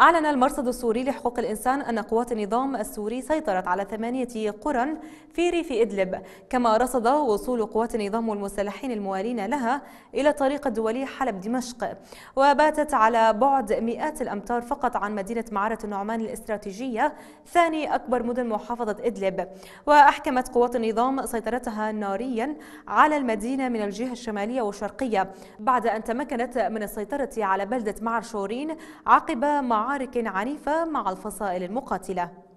أعلن المرصد السوري لحقوق الإنسان أن قوات النظام السوري سيطرت على ثمانية قرى في ريف إدلب كما رصد وصول قوات النظام والمسلحين الموالين لها إلى الطريق الدولي حلب دمشق وباتت على بعد مئات الأمتار فقط عن مدينة معارة النعمان الاستراتيجية ثاني أكبر مدن محافظة إدلب وأحكمت قوات النظام سيطرتها ناريا على المدينة من الجهة الشمالية والشرقية بعد أن تمكنت من السيطرة على بلدة معرشورين عقب معركة معارك عنيفة مع الفصائل المقاتلة